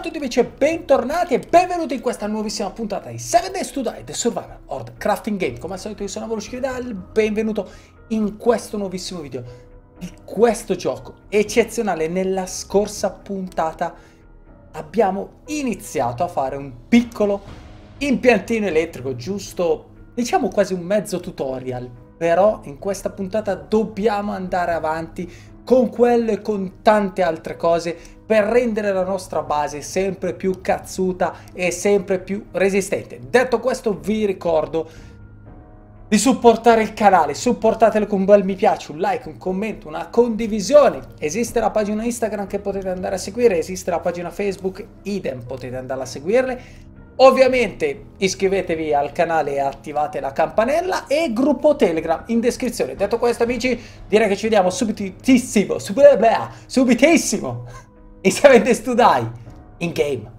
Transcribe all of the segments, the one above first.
a tutti amici e bentornati e benvenuti in questa nuovissima puntata di 7 Days to Die The Survival Horde Crafting Game Come al solito io sono Amoroso Scrividal, benvenuto in questo nuovissimo video di questo gioco eccezionale Nella scorsa puntata abbiamo iniziato a fare un piccolo impiantino elettrico Giusto, diciamo quasi un mezzo tutorial Però in questa puntata dobbiamo andare avanti con quello e con tante altre cose per rendere la nostra base sempre più cazzuta e sempre più resistente. Detto questo vi ricordo di supportare il canale, supportatelo con un bel mi piace, un like, un commento, una condivisione. Esiste la pagina Instagram che potete andare a seguire, esiste la pagina Facebook, idem, potete andare a seguirle. Ovviamente iscrivetevi al canale e attivate la campanella e gruppo Telegram in descrizione. Detto questo amici, direi che ci vediamo subitissimo, subitissimo, insieme a Studai, in game.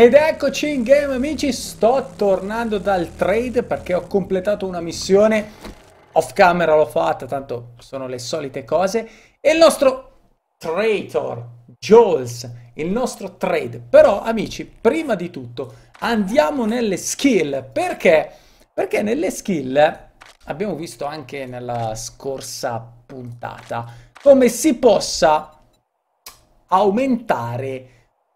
Ed eccoci in game amici, sto tornando dal trade perché ho completato una missione off camera l'ho fatta, tanto sono le solite cose e il nostro traitor, Jules, il nostro trade. Però amici, prima di tutto andiamo nelle skill, perché? Perché nelle skill, abbiamo visto anche nella scorsa puntata, come si possa aumentare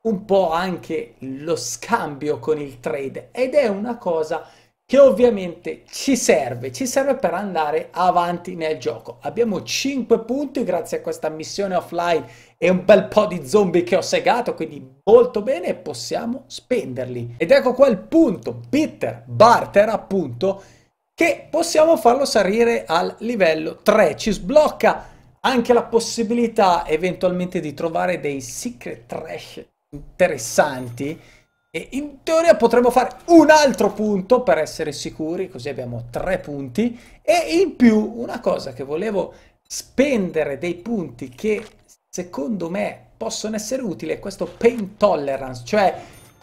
un po' anche lo scambio con il trade ed è una cosa che ovviamente ci serve, ci serve per andare avanti nel gioco. Abbiamo 5 punti grazie a questa missione offline e un bel po' di zombie che ho segato, quindi molto bene possiamo spenderli. Ed ecco qua il punto, Bitter Barter appunto, che possiamo farlo salire al livello 3, ci sblocca anche la possibilità eventualmente di trovare dei secret trash interessanti. E in teoria potremmo fare un altro punto per essere sicuri, così abbiamo tre punti. E in più una cosa che volevo spendere dei punti che secondo me possono essere utili è questo pain tolerance, cioè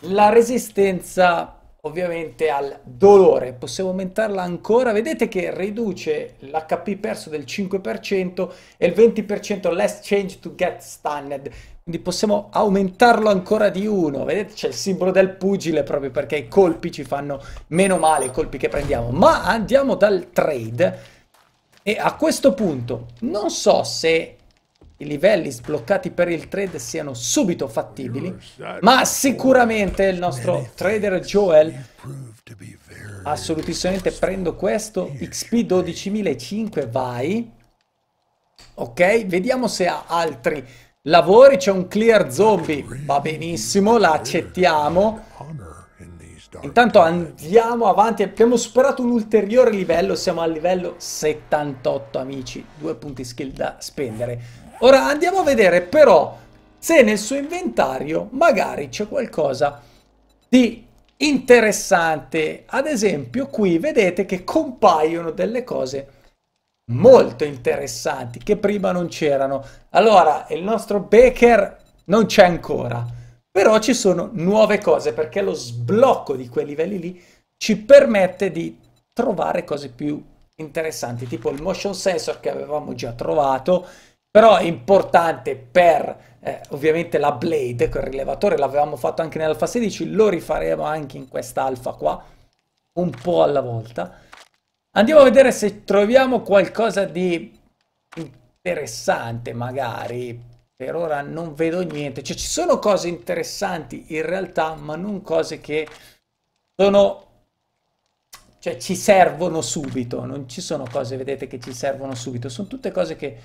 la resistenza ovviamente al dolore. Possiamo aumentarla ancora, vedete che riduce l'HP perso del 5% e il 20% less change to get stunned. Quindi possiamo aumentarlo ancora di uno. vedete c'è il simbolo del pugile proprio perché i colpi ci fanno meno male, i colpi che prendiamo. Ma andiamo dal trade e a questo punto non so se i livelli sbloccati per il trade siano subito fattibili, ma sicuramente il nostro trader Joel, assolutissimamente prendo questo, XP 12.005, vai, ok, vediamo se ha altri lavori, c'è un clear zombie, va benissimo, la accettiamo, Intanto andiamo avanti, abbiamo superato un ulteriore livello, siamo al livello 78 amici, due punti skill da spendere. Ora andiamo a vedere però se nel suo inventario magari c'è qualcosa di interessante. Ad esempio qui vedete che compaiono delle cose molto interessanti che prima non c'erano. Allora il nostro Baker non c'è ancora, però ci sono nuove cose perché lo sblocco di quei livelli lì ci permette di trovare cose più interessanti, tipo il motion sensor che avevamo già trovato, però è importante per eh, ovviamente la blade, quel rilevatore l'avevamo fatto anche nell'alfa 16, lo rifaremo anche in quest'alfa qua, un po' alla volta. Andiamo a vedere se troviamo qualcosa di interessante magari. Per ora non vedo niente. Cioè ci sono cose interessanti in realtà, ma non cose che sono... Cioè ci servono subito, non ci sono cose, vedete, che ci servono subito. Sono tutte cose che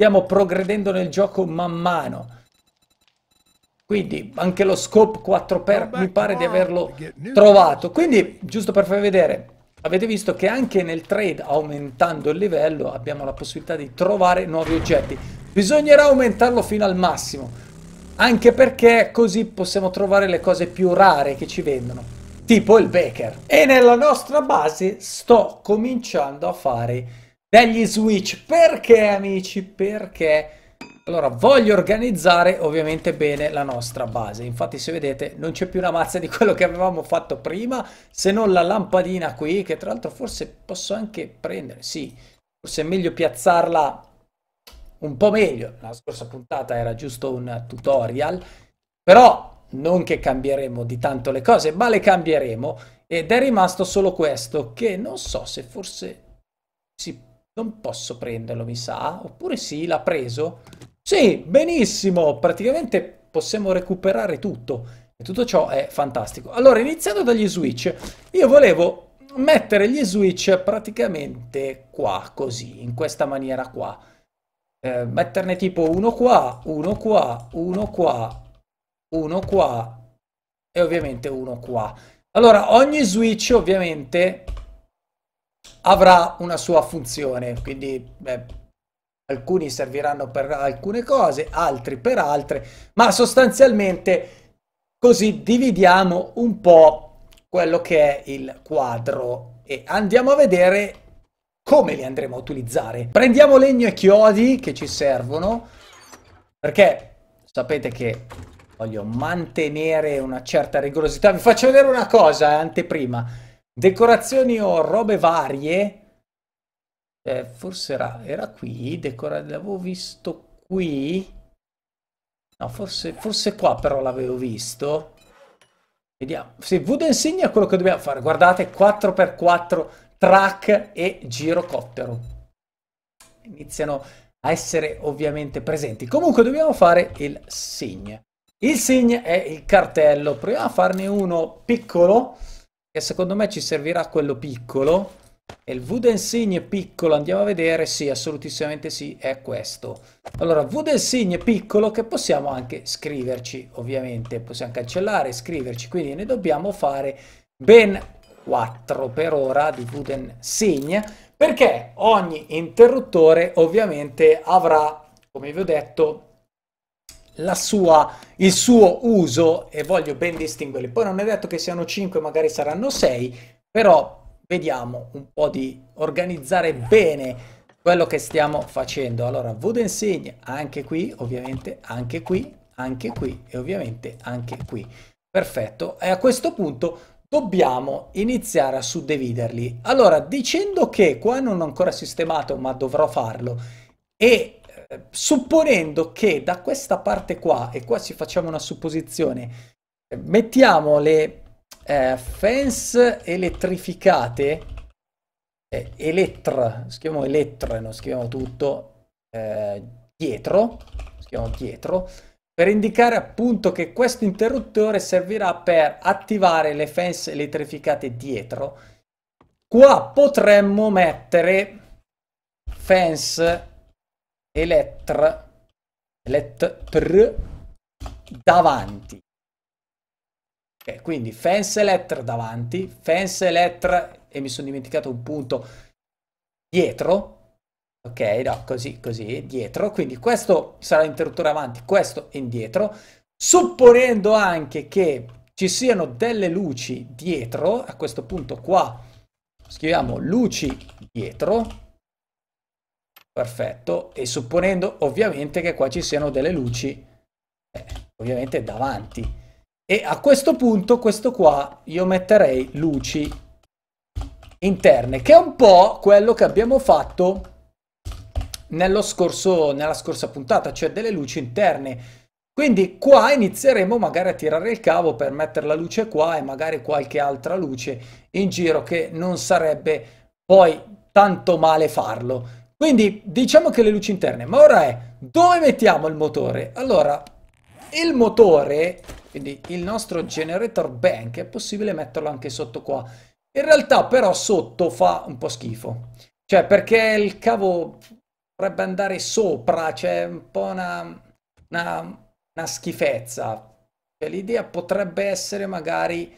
Stiamo progredendo nel gioco man mano. Quindi anche lo scope 4x mi pare di averlo trovato. Quindi, giusto per farvi vedere, avete visto che anche nel trade, aumentando il livello, abbiamo la possibilità di trovare nuovi oggetti. Bisognerà aumentarlo fino al massimo, anche perché così possiamo trovare le cose più rare che ci vendono, tipo il baker. E nella nostra base sto cominciando a fare degli Switch. Perché, amici? Perché... Allora, voglio organizzare ovviamente bene la nostra base. Infatti, se vedete, non c'è più una mazza di quello che avevamo fatto prima, se non la lampadina qui, che tra l'altro forse posso anche prendere. Sì, forse è meglio piazzarla un po' meglio. La scorsa puntata era giusto un tutorial, però non che cambieremo di tanto le cose, ma le cambieremo. Ed è rimasto solo questo, che non so se forse si può... Non posso prenderlo, mi sa. Oppure sì, l'ha preso. Sì, benissimo. Praticamente possiamo recuperare tutto. E tutto ciò è fantastico. Allora, iniziando dagli switch, io volevo mettere gli switch praticamente qua, così, in questa maniera qua. Eh, metterne tipo uno qua, uno qua, uno qua, uno qua e ovviamente uno qua. Allora, ogni switch ovviamente avrà una sua funzione, quindi beh, alcuni serviranno per alcune cose, altri per altre, ma sostanzialmente così dividiamo un po' quello che è il quadro e andiamo a vedere come li andremo a utilizzare. Prendiamo legno e chiodi che ci servono, perché sapete che voglio mantenere una certa rigorosità. Vi faccio vedere una cosa, eh, anteprima. Decorazioni o robe varie. Eh, forse era, era qui, decora... l'avevo visto qui. No, forse, forse qua però l'avevo visto. Vediamo. Sì, Wooden Sign è quello che dobbiamo fare. Guardate, 4x4 track e girocottero. Iniziano a essere ovviamente presenti. Comunque dobbiamo fare il sign. Il sign è il cartello. Proviamo a farne uno piccolo che secondo me ci servirà quello piccolo. E il Wooden Signe piccolo, andiamo a vedere, sì, assolutissimamente sì, è questo. Allora, Wooden Signe piccolo che possiamo anche scriverci, ovviamente. Possiamo cancellare, scriverci, quindi ne dobbiamo fare ben 4 per ora di Wooden Signe, perché ogni interruttore ovviamente avrà, come vi ho detto, sua, il suo uso e voglio ben distinguerli. Poi non è detto che siano 5, magari saranno 6, però vediamo un po' di organizzare bene quello che stiamo facendo. Allora, Wooden Sign, anche qui, ovviamente, anche qui, anche qui e ovviamente anche qui. Perfetto, e a questo punto dobbiamo iniziare a suddividerli. Allora, dicendo che qua non ho ancora sistemato, ma dovrò farlo, e supponendo che da questa parte qua, e qua ci facciamo una supposizione, mettiamo le eh, fence elettrificate, eh, elettra, scriviamo elettra, non scriviamo tutto, eh, dietro, scriviamo dietro, per indicare appunto che questo interruttore servirà per attivare le fence elettrificate dietro. Qua potremmo mettere fence Elettra, elettr davanti. Okay, quindi fence elettr davanti, fence elettr, e mi sono dimenticato un punto, dietro. Ok, no, così, così, dietro. Quindi questo sarà l'interruttore avanti, questo indietro. Supponendo anche che ci siano delle luci dietro, a questo punto qua scriviamo luci dietro, perfetto, e supponendo ovviamente che qua ci siano delle luci, eh, ovviamente davanti. E a questo punto, questo qua, io metterei luci interne, che è un po' quello che abbiamo fatto scorso, nella scorsa puntata, cioè delle luci interne. Quindi qua inizieremo magari a tirare il cavo per mettere la luce qua e magari qualche altra luce in giro che non sarebbe poi tanto male farlo. Quindi diciamo che le luci interne, ma ora è dove mettiamo il motore? Allora, il motore, quindi il nostro generator bank, è possibile metterlo anche sotto qua. In realtà però sotto fa un po' schifo, cioè perché il cavo dovrebbe andare sopra, c'è cioè un po' una, una, una schifezza. Cioè, l'idea potrebbe essere magari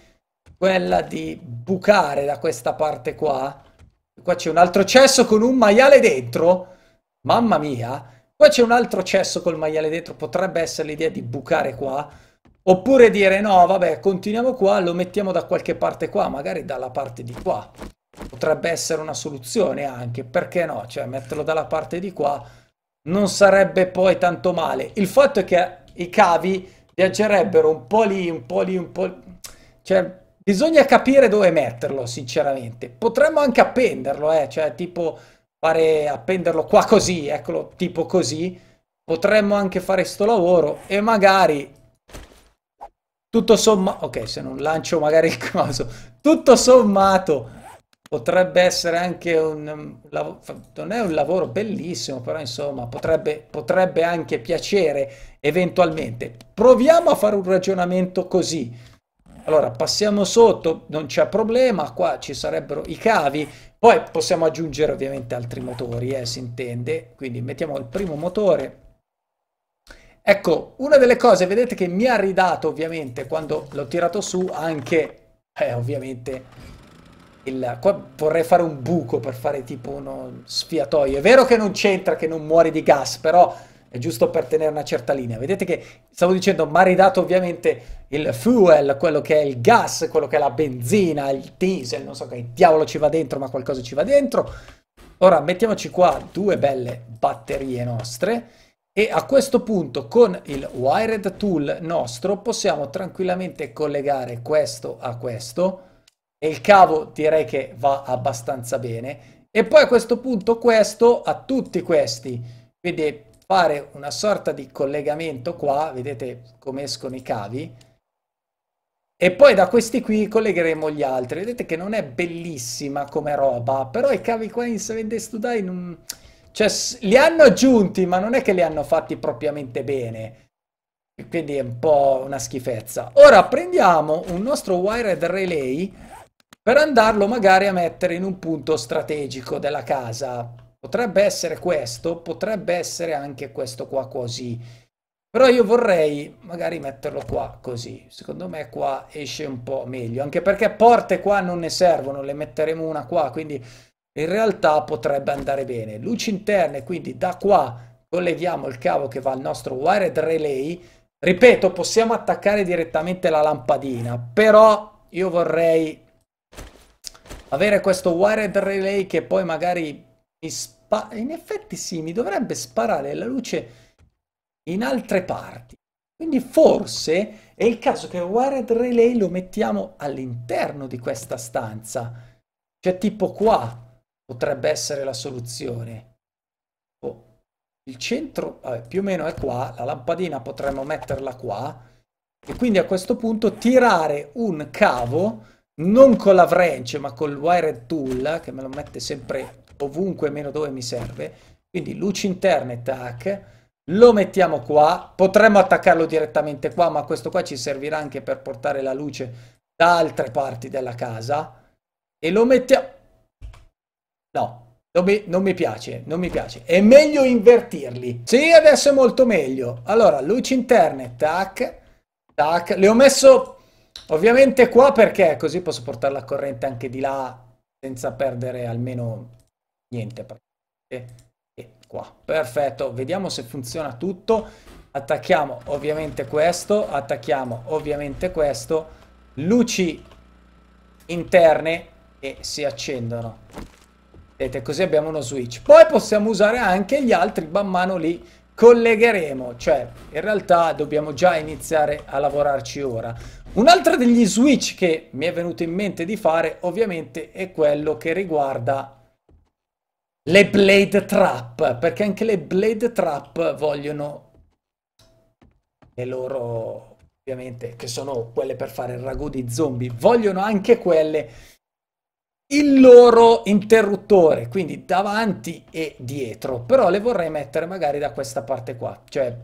quella di bucare da questa parte qua, Qua c'è un altro cesso con un maiale dentro. Mamma mia. Qua c'è un altro cesso col maiale dentro. Potrebbe essere l'idea di bucare qua. Oppure dire no, vabbè, continuiamo qua, lo mettiamo da qualche parte qua, magari dalla parte di qua. Potrebbe essere una soluzione anche, perché no? Cioè, metterlo dalla parte di qua non sarebbe poi tanto male. Il fatto è che i cavi viaggerebbero un po' lì, un po' lì, un po' lì. Cioè, Bisogna capire dove metterlo, sinceramente. Potremmo anche appenderlo, eh? cioè tipo fare appenderlo qua così, eccolo, tipo così. Potremmo anche fare sto lavoro e magari tutto sommato, ok, se non lancio magari il coso, tutto sommato potrebbe essere anche un um, lavoro, non è un lavoro bellissimo, però insomma potrebbe, potrebbe anche piacere eventualmente. Proviamo a fare un ragionamento così. Allora passiamo sotto, non c'è problema, qua ci sarebbero i cavi, poi possiamo aggiungere ovviamente altri motori, eh, si intende, quindi mettiamo il primo motore. Ecco, una delle cose, vedete che mi ha ridato ovviamente quando l'ho tirato su anche, eh, ovviamente il, qua vorrei fare un buco per fare tipo uno sfiatoio. È vero che non c'entra che non muori di gas, però è giusto per tenere una certa linea. Vedete che stavo dicendo ridato ovviamente il fuel, quello che è il gas, quello che è la benzina, il diesel, non so che diavolo ci va dentro, ma qualcosa ci va dentro. Ora mettiamoci qua due belle batterie nostre e a questo punto con il wired tool nostro possiamo tranquillamente collegare questo a questo e il cavo direi che va abbastanza bene e poi a questo punto questo a tutti questi quindi fare una sorta di collegamento qua, vedete come escono i cavi, e poi da questi qui collegheremo gli altri. Vedete che non è bellissima come roba, però i cavi qua in 7 Days to Die non... Cioè, li hanno aggiunti, ma non è che li hanno fatti propriamente bene. Quindi è un po' una schifezza. Ora prendiamo un nostro wired relay per andarlo magari a mettere in un punto strategico della casa. Potrebbe essere questo, potrebbe essere anche questo qua così. Però io vorrei magari metterlo qua così. Secondo me qua esce un po' meglio. Anche perché porte qua non ne servono, le metteremo una qua. Quindi in realtà potrebbe andare bene. Luci interne, quindi da qua colleghiamo il cavo che va al nostro wired relay. Ripeto, possiamo attaccare direttamente la lampadina. Però io vorrei avere questo wired relay che poi magari in effetti sì, mi dovrebbe sparare la luce in altre parti. Quindi forse è il caso che Wired Relay lo mettiamo all'interno di questa stanza. Cioè tipo qua potrebbe essere la soluzione. Oh, il centro vabbè, più o meno è qua, la lampadina potremmo metterla qua. E quindi a questo punto tirare un cavo, non con la wrench ma col wired tool, che me lo mette sempre ovunque meno dove mi serve. Quindi luci interne, tac, lo mettiamo qua, potremmo attaccarlo direttamente qua, ma questo qua ci servirà anche per portare la luce da altre parti della casa. E lo mettiamo... No, non mi, non mi, piace, non mi piace. È meglio invertirli. Sì, adesso è molto meglio. Allora, luci interne, tac, tac. Le ho messo ovviamente qua perché così posso portare la corrente anche di là senza perdere almeno niente praticamente e qua perfetto vediamo se funziona tutto attacchiamo ovviamente questo attacchiamo ovviamente questo luci interne e si accendono vedete così abbiamo uno switch poi possiamo usare anche gli altri man mano li collegheremo cioè in realtà dobbiamo già iniziare a lavorarci ora un altro degli switch che mi è venuto in mente di fare ovviamente è quello che riguarda le Blade Trap, perché anche le Blade Trap vogliono le loro, ovviamente, che sono quelle per fare il ragù di zombie, vogliono anche quelle il loro interruttore, quindi davanti e dietro, però le vorrei mettere magari da questa parte qua, cioè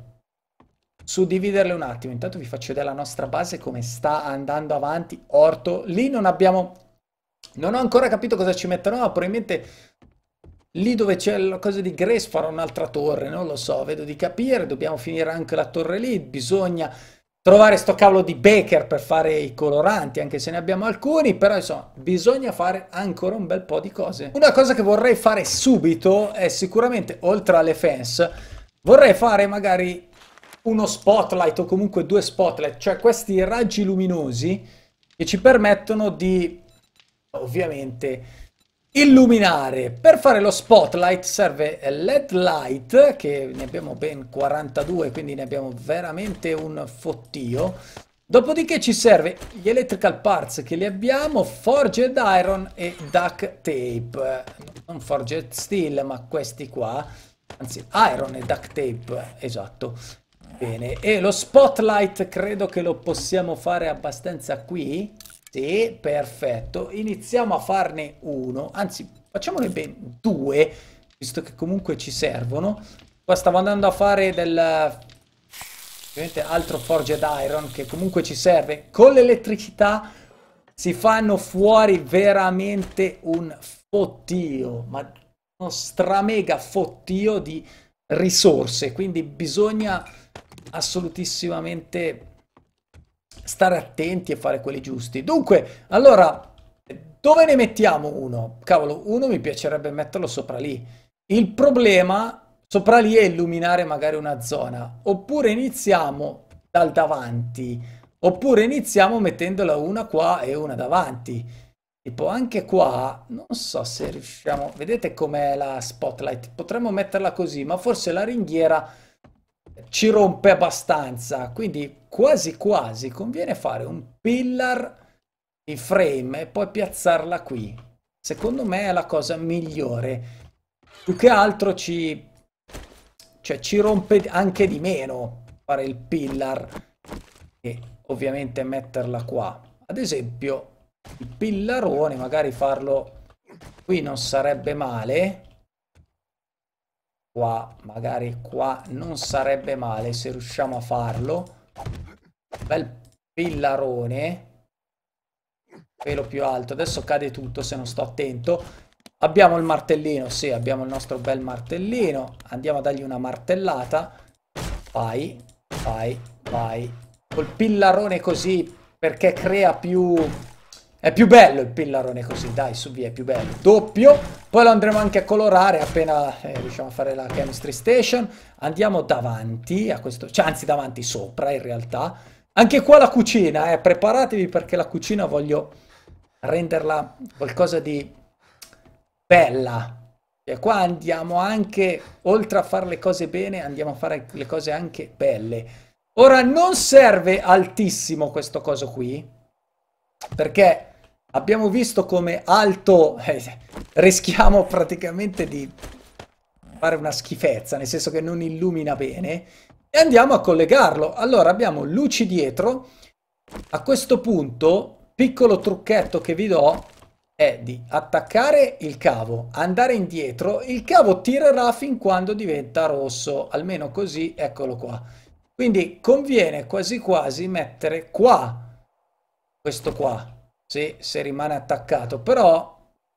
suddividerle un attimo. Intanto vi faccio vedere la nostra base come sta andando avanti, orto. Lì non abbiamo... Non ho ancora capito cosa ci metterò, ma probabilmente Lì dove c'è la cosa di Grace farò un'altra torre, non lo so, vedo di capire, dobbiamo finire anche la torre lì, bisogna trovare sto cavolo di Baker per fare i coloranti, anche se ne abbiamo alcuni, però insomma bisogna fare ancora un bel po' di cose. Una cosa che vorrei fare subito è sicuramente, oltre alle fence, vorrei fare magari uno spotlight o comunque due spotlight, cioè questi raggi luminosi che ci permettono di, ovviamente, Illuminare. Per fare lo spotlight serve LED light, che ne abbiamo ben 42, quindi ne abbiamo veramente un fottio. Dopodiché ci serve gli electrical parts che li abbiamo, forged iron e duct tape. Non forged steel, ma questi qua. Anzi, iron e duct tape, esatto. Bene, e lo spotlight credo che lo possiamo fare abbastanza qui. Sì, perfetto. Iniziamo a farne uno, anzi facciamone ben due, visto che comunque ci servono. Qua stavo andando a fare del... Ovviamente altro Forged Iron che comunque ci serve. Con l'elettricità si fanno fuori veramente un fottio, ma uno stramega fottio di risorse, quindi bisogna assolutissimamente stare attenti e fare quelli giusti. Dunque, allora, dove ne mettiamo uno? Cavolo, uno mi piacerebbe metterlo sopra lì. Il problema sopra lì è illuminare magari una zona. Oppure iniziamo dal davanti. Oppure iniziamo mettendola una qua e una davanti. Tipo anche qua, non so se riusciamo... Vedete com'è la spotlight? Potremmo metterla così, ma forse la ringhiera ci rompe abbastanza, quindi quasi quasi conviene fare un pillar di frame e poi piazzarla qui. Secondo me è la cosa migliore. Più che altro ci, cioè, ci rompe anche di meno fare il pillar e ovviamente metterla qua. Ad esempio il pillarone magari farlo qui non sarebbe male qua, magari qua non sarebbe male se riusciamo a farlo. Bel pillarone, pelo più alto, adesso cade tutto se non sto attento. Abbiamo il martellino, sì, abbiamo il nostro bel martellino, andiamo a dargli una martellata. Vai, vai, vai. Col pillarone così perché crea più è più bello il pillarone così, dai, su via, è più bello. Doppio. Poi lo andremo anche a colorare appena eh, riusciamo a fare la chemistry station. Andiamo davanti a questo, cioè anzi davanti sopra in realtà. Anche qua la cucina, eh, preparatevi perché la cucina voglio renderla qualcosa di bella. E qua andiamo anche, oltre a fare le cose bene, andiamo a fare le cose anche belle. Ora non serve altissimo questo coso qui, perché Abbiamo visto come alto eh, rischiamo praticamente di fare una schifezza, nel senso che non illumina bene. E andiamo a collegarlo. Allora abbiamo luci dietro. A questo punto, piccolo trucchetto che vi do è di attaccare il cavo, andare indietro, il cavo tirerà fin quando diventa rosso, almeno così, eccolo qua. Quindi conviene quasi quasi mettere qua, questo qua, se, se rimane attaccato, però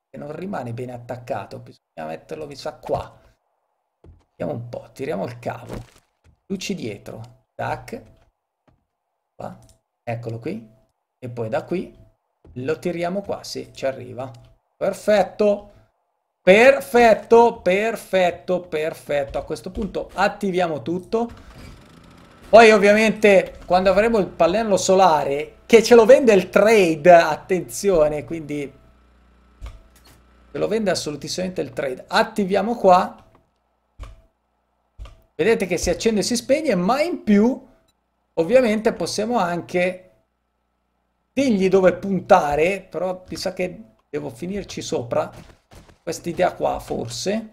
se non rimane bene attaccato bisogna metterlo chissà qua. Vediamo un po', tiriamo il cavo, luci dietro, tac, qua, eccolo qui, e poi da qui lo tiriamo qua, se ci arriva. Perfetto, perfetto, perfetto, perfetto. A questo punto attiviamo tutto. Poi ovviamente quando avremo il pallello solare che ce lo vende il trade, attenzione, quindi ce lo vende assolutamente il trade. Attiviamo qua, vedete che si accende e si spegne, ma in più ovviamente possiamo anche dirgli dove puntare, però mi sa che devo finirci sopra questa idea qua forse.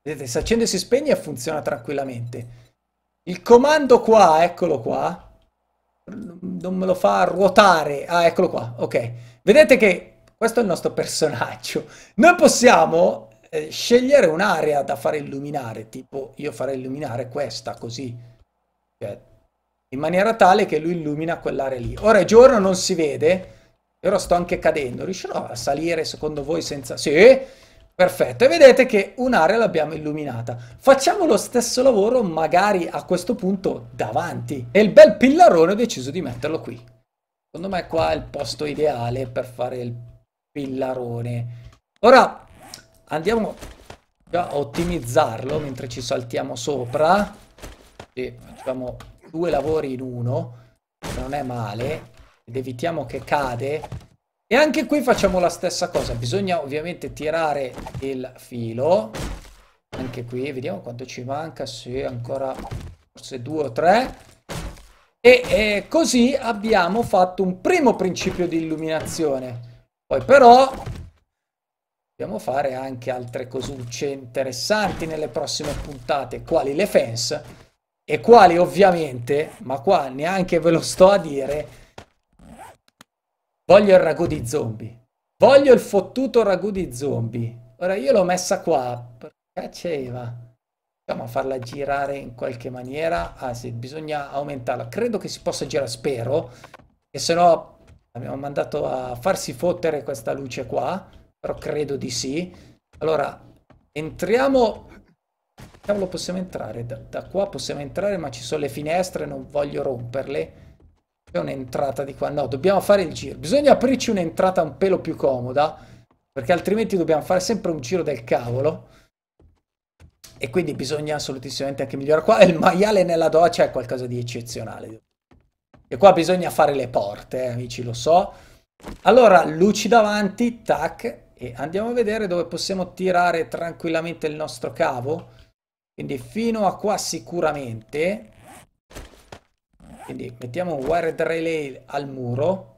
Vedete, si accende e si spegne e funziona tranquillamente. Il comando qua, eccolo qua, non me lo fa ruotare. Ah, eccolo qua, ok. Vedete che questo è il nostro personaggio. Noi possiamo eh, scegliere un'area da fare illuminare, tipo io farei illuminare questa, così. Cioè, in maniera tale che lui illumina quell'area lì. Ora è giorno, non si vede. però sto anche cadendo. Riuscirò a salire, secondo voi, senza... Sì! Perfetto, e vedete che un'area l'abbiamo illuminata. Facciamo lo stesso lavoro magari a questo punto davanti. E il bel pillarone ho deciso di metterlo qui. Secondo me qua è il posto ideale per fare il pillarone. Ora andiamo a ottimizzarlo mentre ci saltiamo sopra. E facciamo due lavori in uno, non è male. Ed evitiamo che cade e anche qui facciamo la stessa cosa, bisogna ovviamente tirare il filo, anche qui, vediamo quanto ci manca, sì, ancora forse due o tre, e eh, così abbiamo fatto un primo principio di illuminazione. Poi però dobbiamo fare anche altre cosucce interessanti nelle prossime puntate, quali le fence, e quali ovviamente, ma qua neanche ve lo sto a dire, Voglio il ragù di zombie. Voglio il fottuto ragù di zombie. Ora io l'ho messa qua, piaceva. Andiamo a farla girare in qualche maniera. Ah sì, bisogna aumentarla. Credo che si possa girare, spero. E se no abbiamo mandato a farsi fottere questa luce qua. Però credo di sì. Allora, entriamo... Cavolo, diciamo, possiamo entrare. Da, da qua possiamo entrare, ma ci sono le finestre, non voglio romperle un'entrata di qua. No, dobbiamo fare il giro. Bisogna aprirci un'entrata un pelo più comoda, perché altrimenti dobbiamo fare sempre un giro del cavolo. E quindi bisogna assolutissimamente anche migliorare. Qua il maiale nella doccia è qualcosa di eccezionale. E qua bisogna fare le porte, eh, amici, lo so. Allora, luci davanti, tac, e andiamo a vedere dove possiamo tirare tranquillamente il nostro cavo. Quindi fino a qua sicuramente. Quindi mettiamo un wired relay al muro,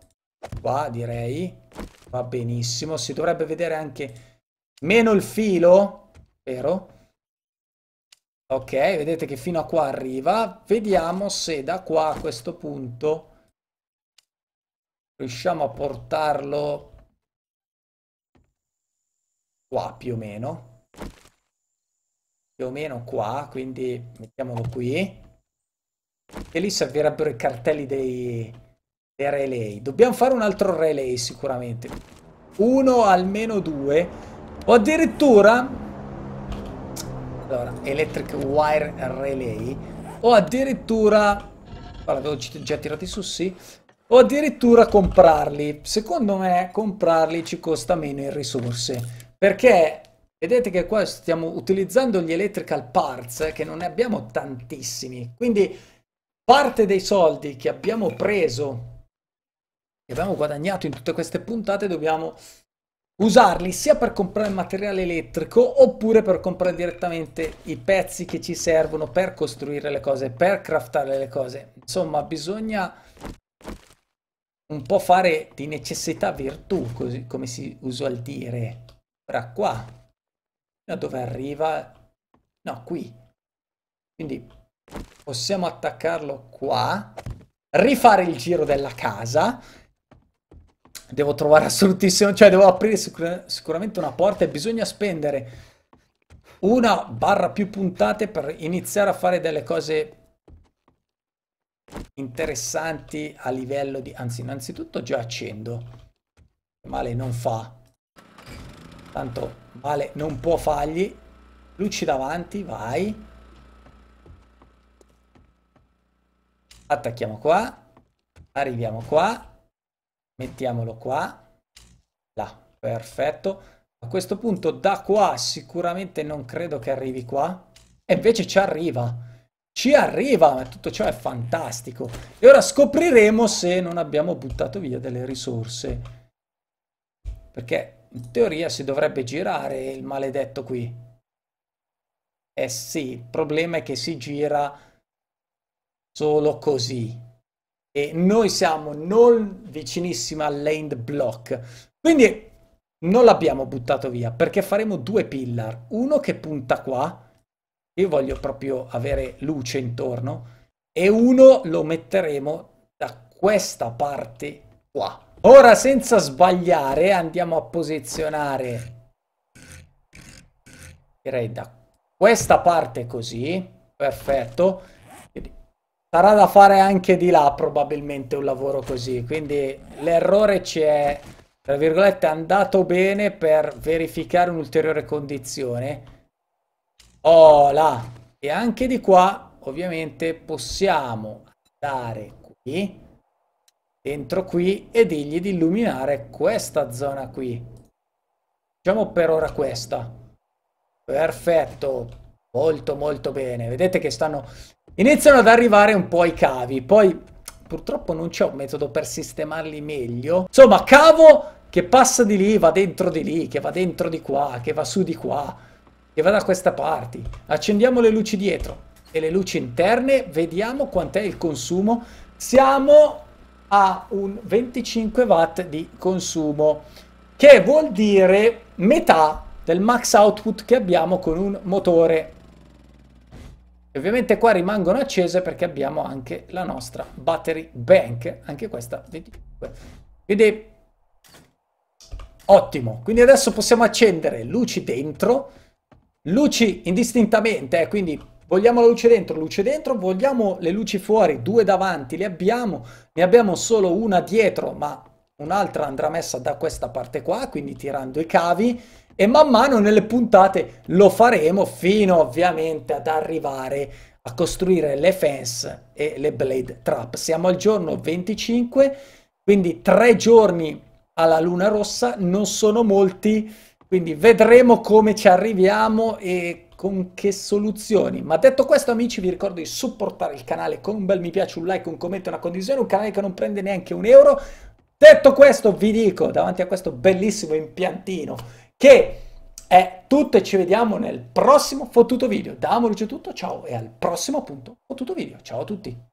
qua direi, va benissimo. Si dovrebbe vedere anche meno il filo, vero? Ok, vedete che fino a qua arriva. Vediamo se da qua a questo punto riusciamo a portarlo qua più o meno. Più o meno qua, quindi mettiamolo qui e lì servirebbero i cartelli dei, dei relay. Dobbiamo fare un altro relay sicuramente. Uno, almeno due. O addirittura... Allora, electric wire relay. O addirittura... Guarda, avevo già tirati su, sì. O addirittura comprarli. Secondo me comprarli ci costa meno in risorse. Perché Vedete che qua stiamo utilizzando gli electrical parts, eh, che non ne abbiamo tantissimi, quindi parte dei soldi che abbiamo preso, che abbiamo guadagnato in tutte queste puntate, dobbiamo usarli sia per comprare materiale elettrico oppure per comprare direttamente i pezzi che ci servono per costruire le cose, per craftare le cose. Insomma, bisogna un po' fare di necessità virtù, così come si usa usual dire. Ora qua, da dove arriva? No, qui. Quindi Possiamo attaccarlo qua. Rifare il giro della casa. Devo trovare assolutissimo... Cioè, devo aprire sicur sicuramente una porta e bisogna spendere una barra più puntate per iniziare a fare delle cose interessanti a livello di... Anzi, innanzitutto già accendo. Male non fa. Tanto male non può fargli. Luci davanti, vai. attacchiamo qua, arriviamo qua, mettiamolo qua, là, perfetto. A questo punto da qua sicuramente non credo che arrivi qua, e invece ci arriva. Ci arriva, tutto ciò è fantastico. E ora scopriremo se non abbiamo buttato via delle risorse. Perché in teoria si dovrebbe girare il maledetto qui. Eh sì, il problema è che si gira solo così. E noi siamo non vicinissimi al land block. Quindi non l'abbiamo buttato via perché faremo due pillar. Uno che punta qua. Io voglio proprio avere luce intorno. E uno lo metteremo da questa parte qua. Ora senza sbagliare andiamo a posizionare direi da questa parte così. Perfetto. Sarà da fare anche di là probabilmente un lavoro così, quindi l'errore ci è, tra virgolette, andato bene per verificare un'ulteriore condizione. Oh là! E anche di qua, ovviamente, possiamo andare qui, dentro qui, e dirgli di illuminare questa zona qui. Facciamo per ora questa. Perfetto, molto molto bene. Vedete che stanno Iniziano ad arrivare un po' i cavi, poi purtroppo non c'è un metodo per sistemarli meglio. Insomma, cavo che passa di lì, va dentro di lì, che va dentro di qua, che va su di qua, che va da questa parte. Accendiamo le luci dietro e le luci interne, vediamo quant'è il consumo. Siamo a un 25 watt di consumo, che vuol dire metà del max output che abbiamo con un motore e ovviamente qua rimangono accese perché abbiamo anche la nostra battery bank, anche questa 25. Quindi ottimo. Quindi adesso possiamo accendere luci dentro, luci indistintamente, eh, quindi vogliamo la luce dentro, luce dentro, vogliamo le luci fuori, due davanti, le abbiamo, ne abbiamo solo una dietro, ma un'altra andrà messa da questa parte qua, quindi tirando i cavi e man mano nelle puntate lo faremo fino ovviamente ad arrivare a costruire le fence e le blade trap. Siamo al giorno 25, quindi tre giorni alla luna rossa, non sono molti, quindi vedremo come ci arriviamo e con che soluzioni. Ma detto questo amici vi ricordo di supportare il canale con un bel mi piace, un like, un commento, una condivisione, un canale che non prende neanche un euro. Detto questo vi dico, davanti a questo bellissimo impiantino che è eh, tutto e ci vediamo nel prossimo fottuto video. Da Amore giù tutto, ciao e al prossimo appunto fottuto video. Ciao a tutti!